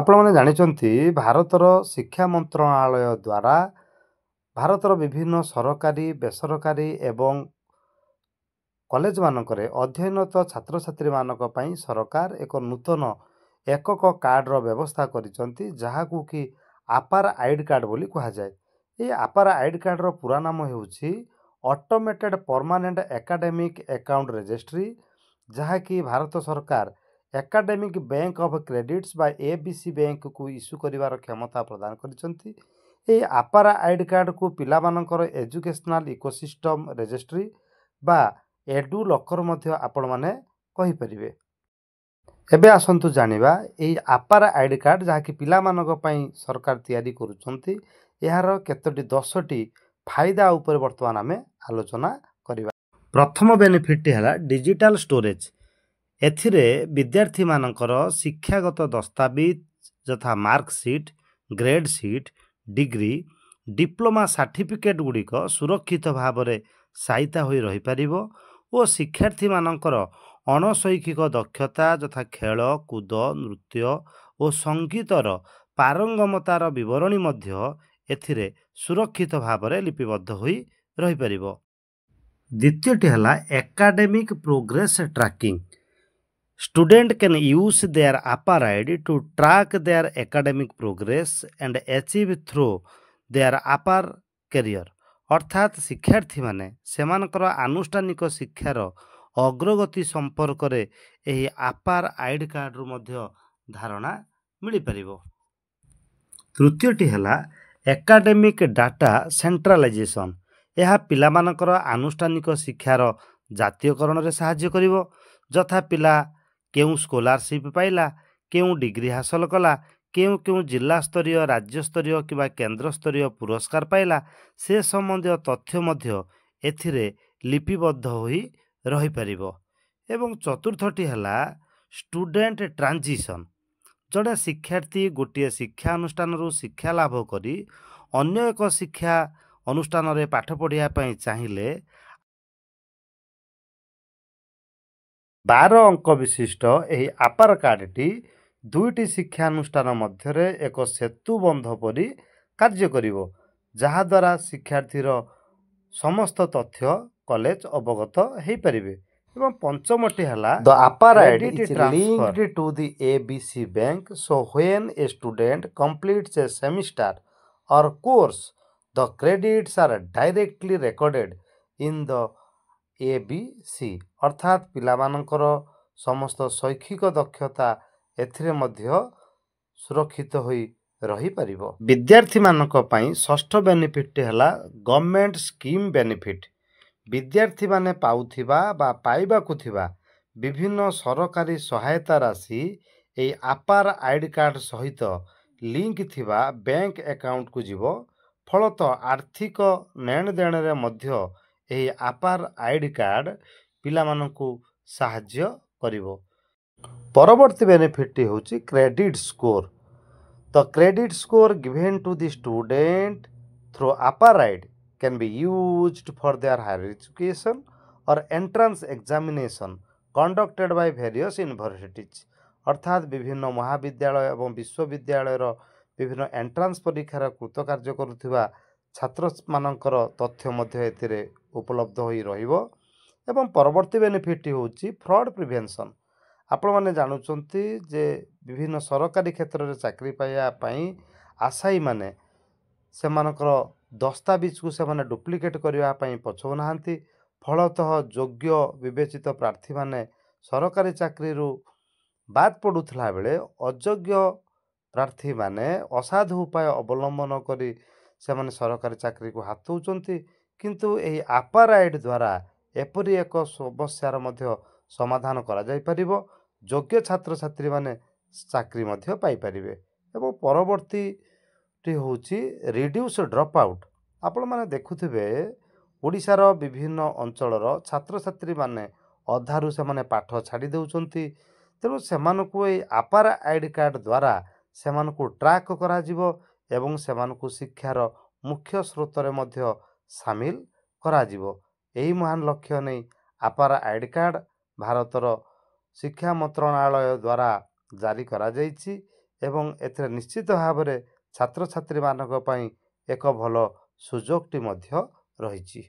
ଆପଣମାନେ ଜାଣିଛନ୍ତି ଭାରତର ଶିକ୍ଷା ମନ୍ତ୍ରଣାଳୟ ଦ୍ୱାରା ଭାରତର ବିଭିନ୍ନ ସରକାରୀ ବେସରକାରୀ ଏବଂ କଲେଜମାନଙ୍କରେ ଅଧ୍ୟୟନରତ ଛାତ୍ରଛାତ୍ରୀମାନଙ୍କ ପାଇଁ ସରକାର ଏକ ନୂତନ ଏକକ କାର୍ଡ଼ର ବ୍ୟବସ୍ଥା କରିଛନ୍ତି ଯାହାକୁ କି ଆପାର ଆଇଡ଼ କାର୍ଡ଼ ବୋଲି କୁହାଯାଏ ଏହି ଆପାର ଆଇଡ଼ କାର୍ଡ଼ର ପୁରା ନାମ ହେଉଛି automated permanent academic account registry ଯାହାକି ଭାରତ ସରକାର ଏକାଡେମିକ୍ ବ୍ୟାଙ୍କ୍ ଅଫ୍ କ୍ରେଡିଟ୍ସ ବା ଏ ବି ସି ବ୍ୟାଙ୍କକୁ ଇସ୍ୟୁ କରିବାର କ୍ଷମତା ପ୍ରଦାନ କରିଛନ୍ତି ଏହି ଆପାରା ଆଇଡ଼ି କାର୍ଡ଼କୁ ପିଲାମାନଙ୍କର ଏଜୁକେସନାଲ୍ ଇକୋସିଷ୍ଟମ୍ ରେଜିଷ୍ଟ୍ରି ବା ଏଡୁ ଲକର ମଧ୍ୟ ଆପଣମାନେ କହିପାରିବେ ଏବେ ଆସନ୍ତୁ ଜାଣିବା ଏହି ଆପାର ଆଇଡ଼ି କାର୍ଡ଼ ଯାହାକି ପିଲାମାନଙ୍କ ପାଇଁ ସରକାର ତିଆରି କରୁଛନ୍ତି ଏହାର କେତୋଟି ଦଶଟି ଫାଇଦା ଉପରେ ବର୍ତ୍ତମାନ ଆମେ ଆଲୋଚନା କରିବା ପ୍ରଥମ ବେନିଫିଟ୍ଟି ହେଲା ଡିଜିଟାଲ୍ ଷ୍ଟୋରେଜ୍ ଏଥିରେ ବିଦ୍ୟାର୍ଥୀମାନଙ୍କର ଶିକ୍ଷାଗତ ଦସ୍ତାବିଜ ଯଥା marksheet grade degree diploma certificate ଗୁଡ଼ିକ ସୁରକ୍ଷିତ ଭାବରେ ସାଇତା ହୋଇ ରହିପାରିବ ଓ ଶିକ୍ଷାର୍ଥୀମାନଙ୍କର ଅଣଶୈକ୍ଷିକ ଦକ୍ଷତା ଯଥା ଖେଳ କୁଦ ନୃତ୍ୟ ଓ ସଙ୍ଗୀତର ପାରଙ୍ଗମତାର ବିବରଣୀ ମଧ୍ୟ ଏଥିରେ ସୁରକ୍ଷିତ ଭାବରେ ଲିପିବଦ୍ଧ ହୋଇ ରହିପାରିବ ଦ୍ୱିତୀୟଟି ହେଲା academic progress tracking Student can use their Upper ID to track their academic progress and achieve through their Upper Career. ଅର୍ଥାତ୍ ଶିକ୍ଷାର୍ଥୀମାନେ ସେମାନଙ୍କର ଆନୁଷ୍ଠାନିକ ଶିକ୍ଷାର ଅଗ୍ରଗତି ସମ୍ପର୍କରେ ଏହି ଆପାର ଆଇଡ଼ି କାର୍ଡ଼ରୁ ମଧ୍ୟ ଧାରଣା ମିଳିପାରିବ ତୃତୀୟଟି ହେଲା ଏକାଡେମିକ ଡାଟା ସେଣ୍ଟ୍ରାଲାଇଜେସନ୍ ଏହା ପିଲାମାନଙ୍କର ଆନୁଷ୍ଠାନିକ ଶିକ୍ଷାର ଜାତୀୟକରଣରେ ସାହାଯ୍ୟ କରିବ ଯଥା ପିଲା କେଉଁ ସ୍କଲାରସିପ୍ ପାଇଲା କେଉଁ ଡିଗ୍ରୀ ହାସଲ କଲା କେଉଁ କେଉଁ ଜିଲ୍ଲାସ୍ତରୀୟ ରାଜ୍ୟସ୍ତରୀୟ କିମ୍ବା କେନ୍ଦ୍ରସ୍ତରୀୟ ପୁରସ୍କାର ପାଇଲା ସେ ସମ୍ବନ୍ଧୀୟ ତଥ୍ୟ ମଧ୍ୟ ଏଥିରେ ଲିପିବଦ୍ଧ ହୋଇ ରହିପାରିବ ଏବଂ ଚତୁର୍ଥଟି ହେଲା ଷ୍ଟୁଡ଼େଣ୍ଟ ଟ୍ରାଞ୍ଜିସନ୍ ଜଣେ ଶିକ୍ଷାର୍ଥୀ ଗୋଟିଏ ଶିକ୍ଷା ଅନୁଷ୍ଠାନରୁ ଶିକ୍ଷା ଲାଭ କରି ଅନ୍ୟ ଏକ ଶିକ୍ଷା ଅନୁଷ୍ଠାନରେ ପାଠ ପଢ଼ିବା ପାଇଁ ଚାହିଁଲେ ବାର ଅଙ୍କ ବିଶିଷ୍ଟ ଏହି ଆପାର କାର୍ଡ଼ଟି ଦୁଇଟି ଶିକ୍ଷାନୁଷ୍ଠାନ ମଧ୍ୟରେ ଏକ ସେତୁବନ୍ଧ ପରି କାର୍ଯ୍ୟ କରିବ ଯାହାଦ୍ୱାରା ଶିକ୍ଷାର୍ଥୀର ସମସ୍ତ ତଥ୍ୟ କଲେଜ ଅବଗତ ହୋଇପାରିବେ এবং পঞ্চমটি হেলা the APAAR ID is linked to the ABC bank so when a student completes a semester or course the credits are directly recorded in the A B C ଅର୍ଥାତ୍ ପିଲାମାନଙ୍କର ସମସ୍ତ ଶୈକ୍ଷିକ ଦକ୍ଷତା ଏଥିରେ ମଧ୍ୟ ସୁରକ୍ଷିତ ହୋଇ ରହିପାରିବ ବିଦ୍ୟାର୍ଥୀମାନଙ୍କ ପାଇଁ ଷଷ୍ଠ ବେନିଫିଟ୍ଟି ହେଲା ଗଭର୍ଣ୍ଣମେଣ୍ଟ ସ୍କିମ୍ ବେନିଫିଟ୍ ବିଦ୍ୟାର୍ଥୀମାନେ ପାଉଥିବା ବା ପାଇବାକୁ ଥିବା ବିଭିନ୍ନ ସରକାରୀ ସହାୟତା ରାଶି ଏହି ଆପାର ଆଇ ଡ଼ି କାର୍ଡ଼ ସହିତ ଲିଙ୍କ ଥିବା ବ୍ୟାଙ୍କ ଆକାଉଣ୍ଟକୁ ଯିବ ଫଳତଃ ଆର୍ଥିକ ନେଣଦେଣରେ ମଧ୍ୟ ଏହି ଆପାର ଆଇ ଡି କାର୍ଡ଼ ପିଲାମାନଙ୍କୁ ସାହାଯ୍ୟ କରିବ ପରବର୍ତ୍ତୀ ବେନିଫିଟ୍ଟି ହେଉଛି କ୍ରେଡ଼ିଟ୍ ସ୍କୋର ତ credit score given to the student through APAAR ID can be use for their higher education or entrance examination conducted by various universities ଅର୍ଥାତ୍ ବିଭିନ୍ନ ମହାବିଦ୍ୟାଳୟ ଏବଂ ବିଶ୍ୱବିଦ୍ୟାଳୟର ବିଭିନ୍ନ ଏଣ୍ଟ୍ରାନ୍ସ ପରୀକ୍ଷାର କୃତକାର୍ଯ୍ୟ କରୁଥିବା ଛାତ୍ରମାନଙ୍କର ତଥ୍ୟ ମଧ୍ୟ ଏଥିରେ ଉପଲବ୍ଧ ହୋଇ ରହିବ ଏବଂ ପରବର୍ତ୍ତୀ ବେନିଫିଟ୍ଟି ହେଉଛି ଫ୍ରଡ଼୍ ପ୍ରିଭେନ୍ସନ୍ ଆପଣମାନେ ଜାଣୁଛନ୍ତି ଯେ ବିଭିନ୍ନ ସରକାରୀ କ୍ଷେତ୍ରରେ ଚାକିରି ପାଇବା ପାଇଁ ଆଶାୟୀମାନେ ସେମାନଙ୍କର ଦସ୍ତାବିଜକୁ ସେମାନେ ଡୁପ୍ଲିକେଟ୍ କରିବା ପାଇଁ ପଛଉନାହାନ୍ତି ଫଳତଃ ଯୋଗ୍ୟ ବିବେଚିତ ପ୍ରାର୍ଥୀମାନେ ସରକାରୀ ଚାକିରିରୁ ବାଦ୍ ପଡ଼ୁଥିଲା ବେଳେ ଅଯୋଗ୍ୟ ପ୍ରାର୍ଥୀମାନେ ଅସାଧୁ ଉପାୟ ଅବଲମ୍ବନ କରି ସେମାନେ ସରକାରୀ ଚାକିରିକୁ ହାତଉଛନ୍ତି କିନ୍ତୁ ଏହି ଆପାର ଆପାରାଇଡ଼୍ ଦ୍ୱାରା ଏପରି ଏକ ସମସ୍ୟାର ମଧ୍ୟ ସମାଧାନ କରାଯାଇପାରିବ ଯୋଗ୍ୟ ଛାତ୍ରଛାତ୍ରୀମାନେ ଚାକିରି ମଧ୍ୟ ପାଇପାରିବେ ଏବଂ ପରବର୍ତ୍ତୀଟି ହେଉଛି ରିଡ୍ୟୁସ୍ ଡ୍ରପ୍ ଆଉଟ୍ ଆପଣମାନେ ଦେଖୁଥିବେ ଓଡ଼ିଶାର ବିଭିନ୍ନ ଅଞ୍ଚଳର ଛାତ୍ରଛାତ୍ରୀମାନେ ଅଧାରୁ ସେମାନେ ପାଠ ଛାଡ଼ି ଦେଉଛନ୍ତି ତେଣୁ ସେମାନଙ୍କୁ ଏଇ ଆପାର ଆଇ ଡ଼ି କାର୍ଡ଼ ଦ୍ୱାରା ସେମାନଙ୍କୁ ଟ୍ରାକ୍ କରାଯିବ ଏବଂ ସେମାନଙ୍କୁ ଶିକ୍ଷାର ମୁଖ୍ୟ ସ୍ରୋତରେ ମଧ୍ୟ ସାମିଲ କରାଯିବ ଏହି ମହାନ ଲକ୍ଷ୍ୟ ନେଇ ଆପାର ଆଇଡି କାର୍ଡ଼ ଭାରତର ଶିକ୍ଷା ମନ୍ତ୍ରଣାଳୟ ଦ୍ୱାରା ଜାରି କରାଯାଇଛି ଏବଂ ଏଥିରେ ନିଶ୍ଚିତ ଭାବରେ ଛାତ୍ରଛାତ୍ରୀମାନଙ୍କ ପାଇଁ ଏକ ଭଲ ସୁଯୋଗଟି ମଧ୍ୟ ରହିଛି